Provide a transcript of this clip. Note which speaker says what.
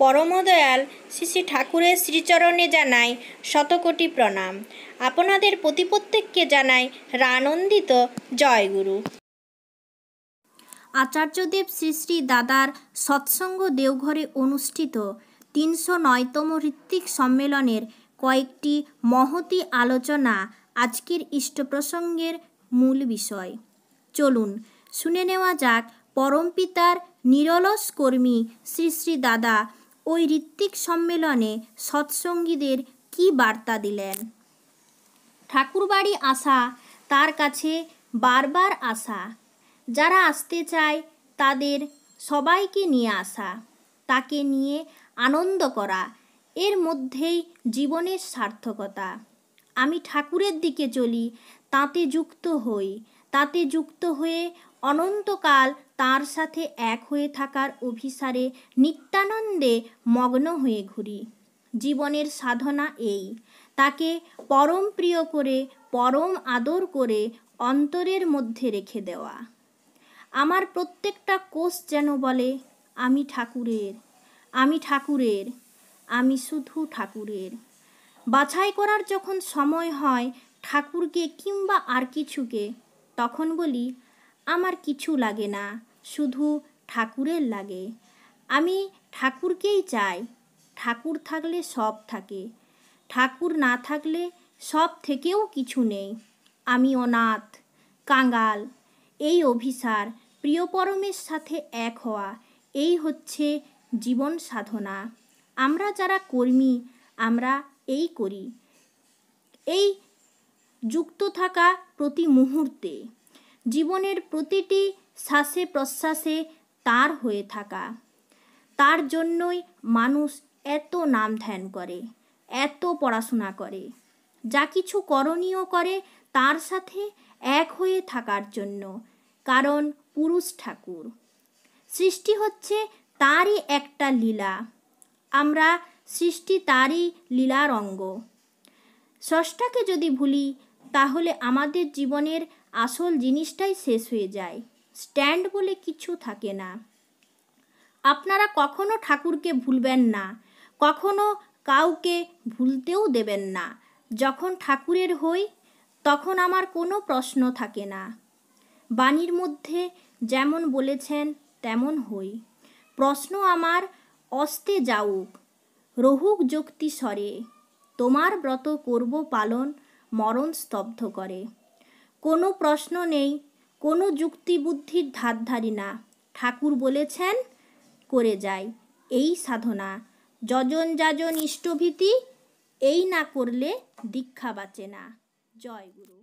Speaker 1: পরমদয়াল শ্রী শ্রী ঠাকুরের শ্রীচরণে জানাই শতকোটি প্রণাম আপনাদের প্রতি প্রত্যেককে জানাই রানন্দিত জয়গুরু আচার্যদেব শ্রী শ্রী দাদার সৎসঙ্গ দেওঘরে অনুষ্ঠিত তিনশো নয়তম ঋত্বিক সম্মেলনের কয়েকটি মহতি আলোচনা আজকের ইষ্ট প্রসঙ্গের মূল বিষয় চলুন শুনে নেওয়া যাক পরমপিতার নিরলস কর্মী শ্রী শ্রী দাদা ওই ঋত্বিক সম্মেলনে সৎসঙ্গীদের কি বার্তা দিলেন ঠাকুরবাড়ি আসা তার কাছে বারবার আসা যারা আসতে চায় তাদের সবাইকে নিয়ে আসা তাকে নিয়ে আনন্দ করা এর মধ্যেই জীবনের সার্থকতা আমি ঠাকুরের দিকে চলি তাতে যুক্ত হই তাতে যুক্ত হয়ে অনন্তকাল তার সাথে এক হয়ে থাকার অভিসারে নিত্যানন্দে মগ্ন হয়ে ঘুরি জীবনের সাধনা এই তাকে পরম প্রিয় করে পরম আদর করে অন্তরের মধ্যে রেখে দেওয়া আমার প্রত্যেকটা কোষ যেন বলে আমি ঠাকুরের আমি ঠাকুরের আমি শুধু ঠাকুরের বাছাই করার যখন সময় হয় ঠাকুরকে কিংবা আর কিছুকে তখন বলি আমার কিছু লাগে না শুধু ঠাকুরের লাগে আমি ঠাকুরকেই চাই ঠাকুর থাকলে সব থাকে ঠাকুর না থাকলে সব থেকেও কিছু নেই আমি অনাথ কাঙ্গাল এই অভিসার প্রিয়পরমের সাথে এক হওয়া এই হচ্ছে জীবন সাধনা আমরা যারা কর্মী আমরা এই করি এই যুক্ত থাকা প্রতি মুহূর্তে জীবনের প্রতিটি শ্বাসে প্রশ্বাসে তার হয়ে থাকা তার জন্যই মানুষ এত নাম ধ্যান করে এত পড়াশোনা করে যা কিছু করণীয় করে তার সাথে এক হয়ে থাকার জন্য কারণ পুরুষ ঠাকুর সৃষ্টি হচ্ছে তারই একটা লীলা আমরা সৃষ্টি তারই লীলার অঙ্গ ষষ্ঠাকে যদি ভুলি তাহলে আমাদের জীবনের আসল জিনিসটাই শেষ হয়ে যায় স্ট্যান্ড বলে কিছু থাকে না আপনারা কখনো ঠাকুরকে ভুলবেন না কখনো কাউকে ভুলতেও দেবেন না যখন ঠাকুরের হই তখন আমার কোনো প্রশ্ন থাকে না বাণীর মধ্যে যেমন বলেছেন তেমন হই প্রশ্ন আমার অস্তে যাউক রহুক যুক্তি স্বরে তোমার ব্রত করব পালন মরণ স্তব্ধ করে কোনো প্রশ্ন নেই কোনো যুক্তিবুদ্ধির ধারধারি না ঠাকুর বলেছেন করে যায় এই সাধনা যজন যাজন ইষ্টভীতি এই না করলে দীক্ষা বাঁচে না জয় গুরু